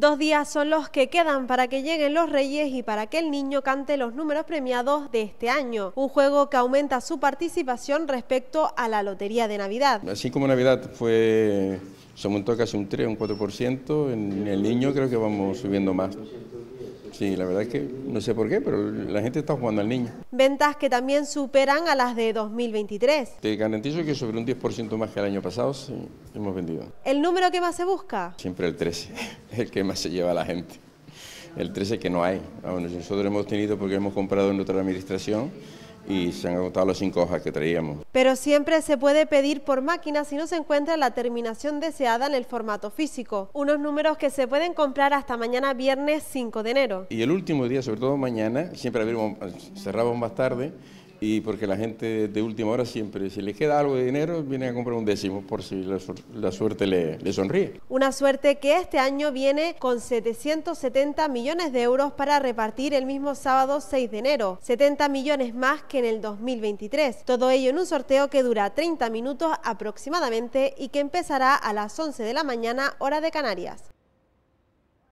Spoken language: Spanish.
Dos días son los que quedan para que lleguen los reyes y para que el niño cante los números premiados de este año. Un juego que aumenta su participación respecto a la lotería de Navidad. Así como Navidad fue, se montó casi un 3, un 4%, en el niño creo que vamos subiendo más. Sí, la verdad es que no sé por qué, pero la gente está jugando al niño. Ventas que también superan a las de 2023. Te garantizo que sobre un 10% más que el año pasado hemos vendido. ¿El número que más se busca? Siempre el 13, el que más se lleva a la gente. El 13 que no hay. Ah, bueno, nosotros hemos tenido porque hemos comprado en otra administración y se han agotado las cinco hojas que traíamos. Pero siempre se puede pedir por máquina si no se encuentra la terminación deseada en el formato físico, unos números que se pueden comprar hasta mañana viernes 5 de enero. Y el último día, sobre todo mañana, siempre abrimos, cerramos más tarde, y porque la gente de última hora siempre, si le queda algo de dinero, viene a comprar un décimo por si la, suerte le, le, sonríe. Una suerte que este año viene con 770 millones de euros para repartir el mismo sábado 6 de enero, 70 millones más que en el 2023. Todo ello en un sorteo que dura 30 minutos aproximadamente y que empezará a las 11 de la mañana hora de Canarias.